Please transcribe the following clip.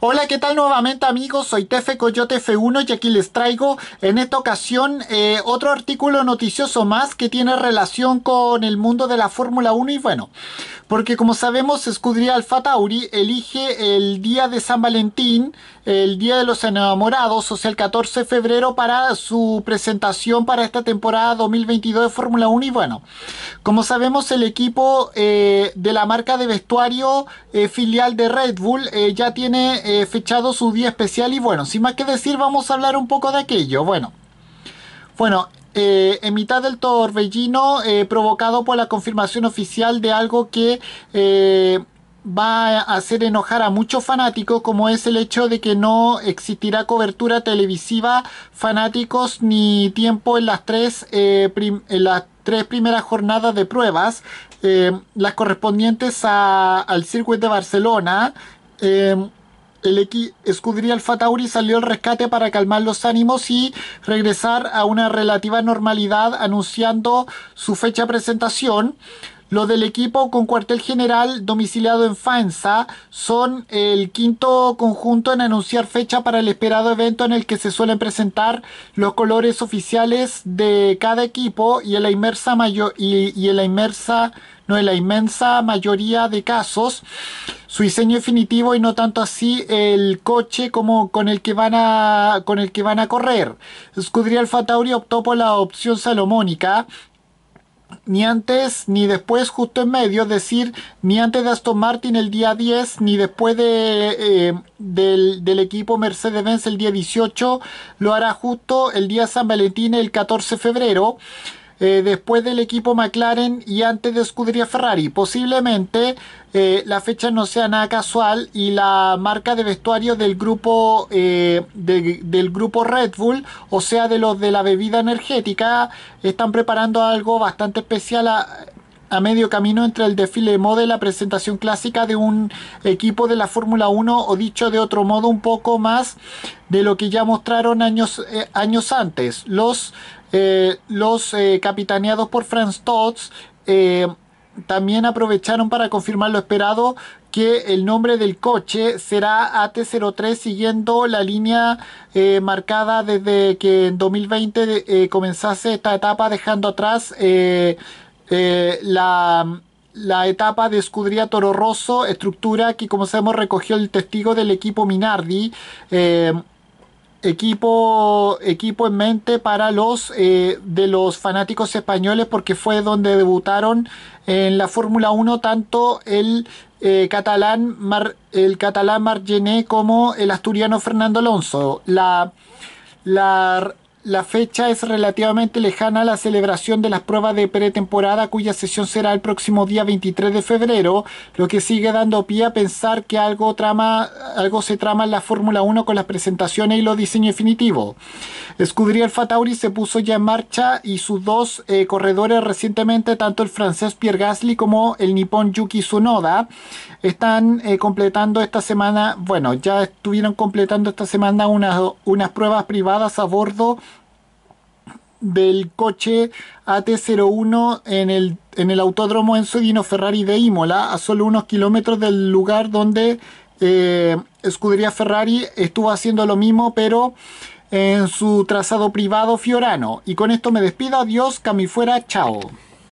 Hola, ¿qué tal nuevamente amigos? Soy Tefe Coyote F1 y aquí les traigo en esta ocasión eh, otro artículo noticioso más que tiene relación con el mundo de la Fórmula 1 y bueno, porque como sabemos Scuderia Alfa Tauri elige el día de San Valentín, el día de los enamorados, o sea el 14 de febrero para su presentación para esta temporada 2022 de Fórmula 1 y bueno, como sabemos el equipo eh, de la marca de vestuario eh, filial de Red Bull ya tiene eh, fechado su día especial y bueno, sin más que decir vamos a hablar un poco de aquello. Bueno, bueno eh, en mitad del torbellino eh, provocado por la confirmación oficial de algo que va a hacer enojar a muchos fanáticos como es el hecho de que no existirá cobertura televisiva fanáticos ni tiempo en las tres, en las tres primeras jornadas de pruebas las correspondientes al circuito de Barcelona eh, el escudería Alfa Tauri salió al rescate para calmar los ánimos y regresar a una relativa normalidad anunciando su fecha de presentación. ...lo del equipo con cuartel general domiciliado en Faenza... son el quinto conjunto en anunciar fecha para el esperado evento en el que se suelen presentar los colores oficiales de cada equipo y inmersa mayor y, inmersa no en la inmensa mayoría de casos su diseño definitivo y no tanto así el coche como con el que van a, con el que van a correr. Scuderia Alfa Tauri optó por la opción salomónica ni antes ni después justo en medio, es decir, ni antes de Aston Martin el día 10, ni después de, eh, del, del, equipo Mercedes-Benz el día 18, lo hará justo el día San Valentín el 14 de febrero. Eh, después del equipo McLaren y antes de escudería Ferrari. Posiblemente eh, la fecha no sea nada casual y la marca de vestuario del grupo, eh, del grupo Red Bull, o sea de los de la bebida energética, están preparando algo bastante especial a, a medio camino entre el desfile moda y la presentación clásica de un equipo de la Fórmula 1 o dicho de otro modo un poco más de lo que ya mostraron años, eh, años antes. Los, eh, los eh, capitaneados por Franz Tots también aprovecharon para confirmar lo esperado que el nombre del coche será AT03 siguiendo la línea marcada desde que en 2020 comenzase esta etapa dejando atrás eh, la, etapa de Escudería Toro Rosso, estructura que como sabemos recogió el testigo del equipo Minardi. Eh, equipo, equipo en mente para los eh, de los fanáticos españoles porque fue donde debutaron en la Fórmula 1 tanto el catalán Mar, el catalán Margené como el asturiano Fernando Alonso. La, la la fecha es relativamente lejana a la celebración de las pruebas de pretemporada cuya sesión será el próximo día 23 de febrero, lo que sigue dando pie a pensar que algo, trama, algo se trama en la Fórmula 1 con las presentaciones y los diseños definitivos. Scudriel Fatauri se puso ya en marcha y sus dos eh, corredores recientemente, tanto el francés Pierre Gasly como el nipón Yuki Tsunoda, están eh, completando esta semana, bueno, ya estuvieron completando esta semana unas, unas pruebas privadas a bordo del coche AT-01 en el, en el autódromo Enzo Ferrari de Imola, a solo unos kilómetros del lugar donde eh, Escudería Ferrari estuvo haciendo lo mismo, pero en su trazado privado Fiorano. Y con esto me despido, adiós, cami fuera, chao.